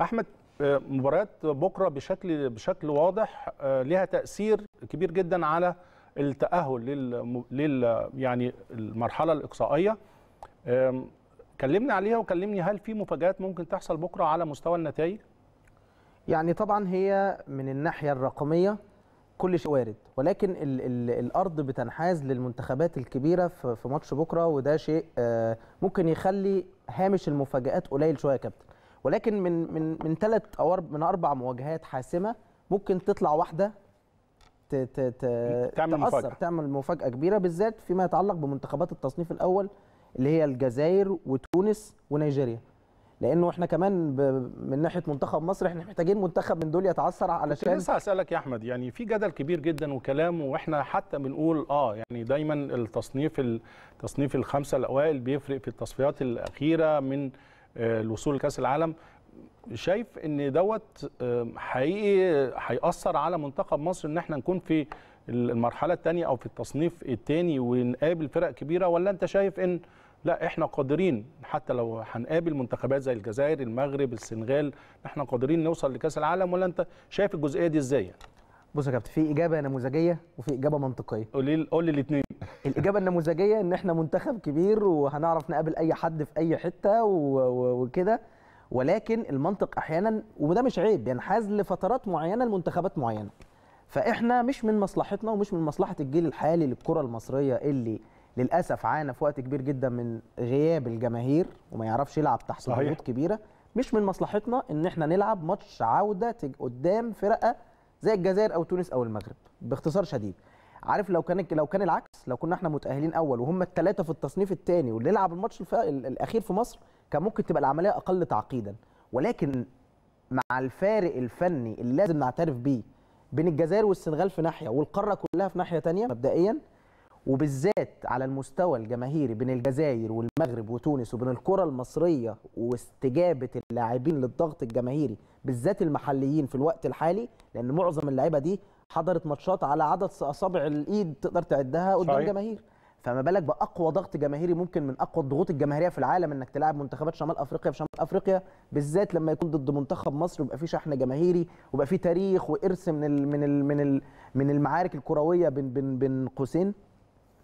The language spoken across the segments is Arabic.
احمد آه، مباريات بكره بشكل بشكل واضح آه، لها تاثير كبير جدا على التاهل لل, لل يعني المرحله الاقصائيه كلمني عليها وكلمني هل في مفاجات ممكن تحصل بكره على مستوى النتائج يعني طبعا هي من الناحيه الرقميه كل شيء وارد ولكن الـ الـ الارض بتنحاز للمنتخبات الكبيره في ماتش بكره وده شيء آه، ممكن يخلي هامش المفاجات قليل شويه يا كابتن ولكن من من من ثلاث او من اربع مواجهات حاسمه ممكن تطلع واحده ت ت ت تعمل تأثر مفاجأة. تعمل مفاجاه كبيره بالذات فيما يتعلق بمنتخبات التصنيف الاول اللي هي الجزائر وتونس ونيجيريا لانه احنا كمان ب... من ناحيه منتخب مصر احنا محتاجين منتخب من دول يتعثر علشان لسه هسالك يا احمد يعني في جدل كبير جدا وكلام واحنا حتى بنقول اه يعني دايما التصنيف التصنيف الخمسه الاوائل بيفرق في التصفيات الاخيره من الوصول آه، لكاس العالم شايف ان دوت آه، حقيقي آه، هيأثر على منتخب مصر ان احنا نكون في المرحله الثانيه او في التصنيف الثاني ونقابل فرق كبيره ولا انت شايف ان لا احنا قادرين حتى لو هنقابل منتخبات زي الجزائر المغرب السنغال احنا قادرين نوصل لكاس العالم ولا انت شايف الجزئيه دي ازاي بص يا كابتن في اجابه نموذجيه وفي اجابه منطقيه قولي قولي قول لي الاثنين الاجابه النموذجيه ان احنا منتخب كبير وهنعرف نقابل اي حد في اي حته وكده ولكن المنطق احيانا وده مش عيب بينحاز يعني لفترات معينه لمنتخبات معينه فاحنا مش من مصلحتنا ومش من مصلحه الجيل الحالي للكره المصريه اللي للاسف عانى في وقت كبير جدا من غياب الجماهير وما يعرفش يلعب تحت ضغوط كبيره مش من مصلحتنا ان احنا نلعب ماتش عوده قدام فرقه زي الجزائر او تونس او المغرب باختصار شديد عارف لو كان لو كان العكس لو كنا احنا متاهلين اول وهم الثلاثه في التصنيف الثاني واللي يلعب الماتش الاخير في مصر كان ممكن تبقى العمليه اقل تعقيدا ولكن مع الفارق الفني اللي لازم نعترف بيه بين الجزائر والسنغال في ناحيه والقاره كلها في ناحيه ثانيه مبدئيا وبالذات على المستوى الجماهيري بين الجزائر والمغرب وتونس وبين الكره المصريه واستجابه اللاعبين للضغط الجماهيري بالذات المحليين في الوقت الحالي لان معظم اللعيبه دي حضرت ماتشات على عدد اصابع الايد تقدر تعدها قدام جماهير فما بالك باقوى ضغط جماهيري ممكن من اقوى الضغوط الجماهيريه في العالم انك تلعب منتخبات شمال افريقيا في شمال افريقيا بالذات لما يكون ضد منتخب مصر ويبقى في شحن جماهيري ويبقى في تاريخ وارث من الـ من الـ من من المعارك الكرويه بين بين بين قوسين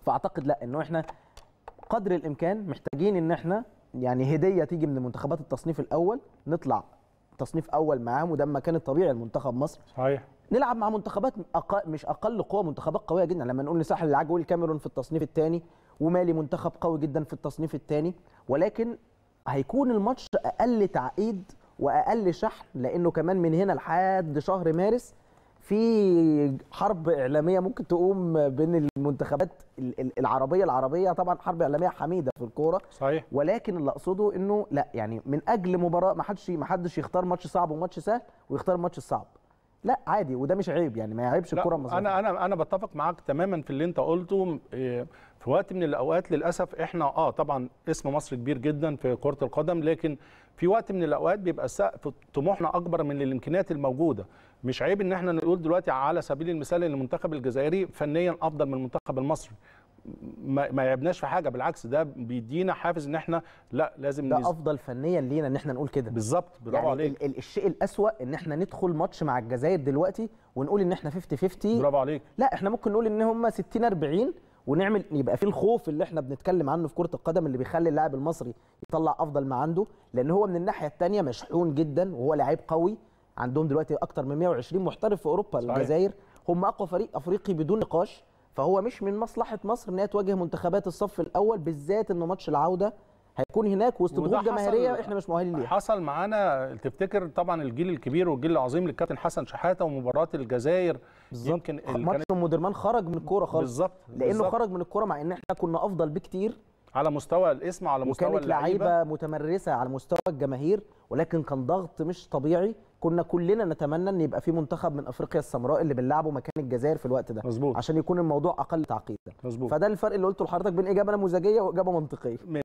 فاعتقد لا انه احنا قدر الامكان محتاجين ان احنا يعني هديه تيجي من منتخبات التصنيف الاول نطلع تصنيف اول معاهم وده ما كان الطبيعي لمنتخب مصر صحيح نلعب مع منتخبات أقل مش اقل قوه منتخبات قويه جدا لما نقول لساحل العاج والكاميرون في التصنيف الثاني ومالي منتخب قوي جدا في التصنيف الثاني ولكن هيكون الماتش اقل تعقيد واقل شحن لانه كمان من هنا لحد شهر مارس في حرب اعلاميه ممكن تقوم بين المنتخبات العربيه العربيه طبعا حرب اعلاميه حميده في الكوره صحيح ولكن اللي اقصده انه لا يعني من اجل مباراه ما حدش ما حدش يختار ماتش صعب وماتش سهل ويختار الماتش الصعب لا عادي وده مش عيب يعني ما يعيبش الكوره المصريه انا انا انا بتفق معاك تماما في اللي انت قلته في وقت من الاوقات للاسف احنا اه طبعا اسم مصر كبير جدا في كره القدم لكن في وقت من الاوقات بيبقى سقف طموحنا اكبر من الامكانيات الموجوده مش عيب ان احنا نقول دلوقتي على سبيل المثال ان المنتخب الجزائري فنيا افضل من المنتخب المصري ما يعبناش في حاجه بالعكس ده بيدينا حافز ان احنا لا لازم ده نز... افضل فنيا لينا ان احنا نقول كده بالظبط برافو يعني عليك الشيء الاسوا ان احنا ندخل ماتش مع الجزائر دلوقتي ونقول ان احنا 50 50 برافو عليك لا احنا ممكن نقول ان هم 60 40 ونعمل يبقى في الخوف اللي احنا بنتكلم عنه في كره القدم اللي بيخلي اللاعب المصري يطلع افضل ما عنده لان هو من الناحيه الثانيه مشحون جدا وهو لعيب قوي عندهم دلوقتي اكتر من 120 محترف في اوروبا صحيح. الجزائر هم اقوى فريق افريقي بدون نقاش فهو مش من مصلحه مصر ان هي تواجه منتخبات الصف الاول بالذات انه ماتش العوده هيكون هناك وسط ضغوط جماهيريه احنا مش مؤهلين ليها حصل معانا تفتكر طبعا الجيل الكبير والجيل العظيم للكابتن حسن شحاته ومباراه الجزائر بالظبط يمكن ماتش مودرمان خرج من الكوره خالص بالظبط لانه بالزبط. خرج من الكوره مع ان احنا كنا افضل بكتير على مستوى الاسم على مستوى وكانت لعيبه متمرسه على مستوى الجماهير ولكن كان ضغط مش طبيعي كنا كلنا نتمنى ان يبقى في منتخب من افريقيا السمراء اللي بنلعبه مكان الجزائر في الوقت ده مزبوط. عشان يكون الموضوع اقل تعقيدا فده الفرق اللي قلته لحضرتك بين اجابه نموذجيه واجابه منطقيه